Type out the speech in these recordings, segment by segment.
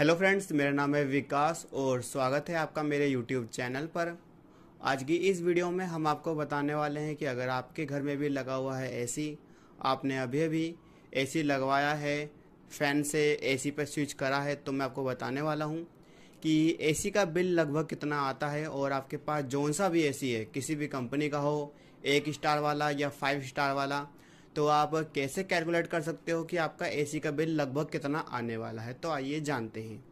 hello friends मेरा नाम है विकास और स्वागत है आपका मेरे यूट्यूब चैनल पर आज की इस वीडियो में हम आपको बताने वाले हैं कि अगर आपके घर में भी लगा हुआ है एसी आपने अभी अभी एसी लगवाया है फ़ैन से एसी पर स्विच करा है तो मैं आपको बताने वाला हूँ कि एसी का बिल लगभग कितना आता है और आपके पास जौन सा भी ए है किसी भी कंपनी का हो एक स्टार वाला या फाइव स्टार वाला तो आप कैसे कैलकुलेट कर सकते हो कि आपका एसी का बिल लगभग कितना आने वाला है तो आइए जानते हैं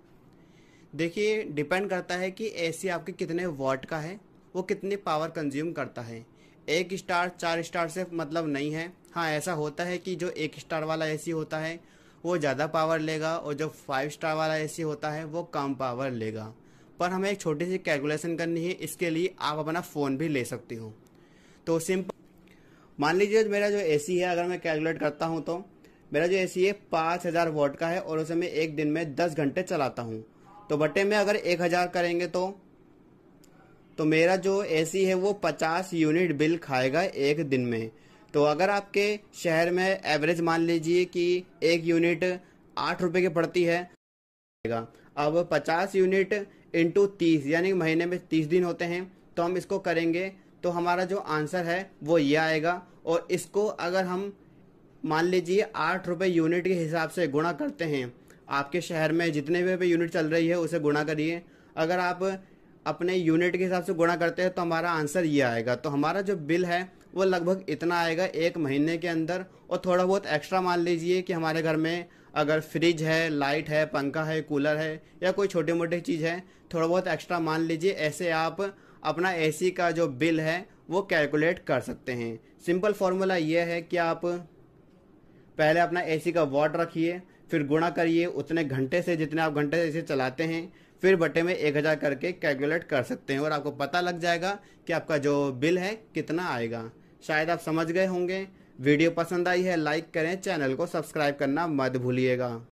देखिए डिपेंड करता है कि एसी आपके कितने वॉट का है वो कितने पावर कंज्यूम करता है एक स्टार चार स्टार से मतलब नहीं है हाँ ऐसा होता है कि जो एक स्टार वाला एसी होता है वो ज़्यादा पावर लेगा और जो फाइव स्टार वाला एसी होता है वो कम पावर लेगा पर हमें एक छोटी सी कैलकुलेशन करनी है इसके लिए आप अपना फ़ोन भी ले सकते हो तो सिंपल मान लीजिए मेरा जो ए है अगर मैं कैलकुलेट करता हूँ तो मेरा जो ए सी है पाँच हज़ार वोट का है और उसे मैं एक दिन में दस घंटे चलाता हूँ तो बटे में अगर एक हज़ार करेंगे तो तो मेरा जो ए सी है वो पचास यूनिट बिल खाएगा एक दिन में तो अगर आपके शहर में एवरेज मान लीजिए कि एक यूनिट आठ रुपये की पड़ती है अब पचास यूनिट इंटू तीस यानी महीने में तीस दिन होते हैं तो हम इसको करेंगे तो हमारा जो आंसर है वो ये आएगा और इसको अगर हम मान लीजिए आठ रुपये यूनिट के हिसाब से गुणा करते हैं आपके शहर में जितने भी यूनिट चल रही है उसे गुणा करिए अगर आप अपने यूनिट के हिसाब से गुणा करते हैं तो हमारा आंसर ये आएगा तो हमारा जो बिल है वो लगभग इतना आएगा एक महीने के अंदर और थोड़ा बहुत एक्स्ट्रा मान लीजिए कि हमारे घर में अगर फ्रिज है लाइट है पंखा है कूलर है या कोई छोटी मोटी चीज़ है थोड़ा बहुत एक्स्ट्रा मान लीजिए ऐसे आप अपना एसी का जो बिल है वो कैलकुलेट कर सकते हैं सिंपल फार्मूला ये है कि आप पहले अपना एसी का वाट रखिए फिर गुणा करिए उतने घंटे से जितने आप घंटे से इसे चलाते हैं फिर बटे में एक हज़ार करके कैलकुलेट कर सकते हैं और आपको पता लग जाएगा कि आपका जो बिल है कितना आएगा शायद आप समझ गए होंगे वीडियो पसंद आई है लाइक करें चैनल को सब्सक्राइब करना मत भूलिएगा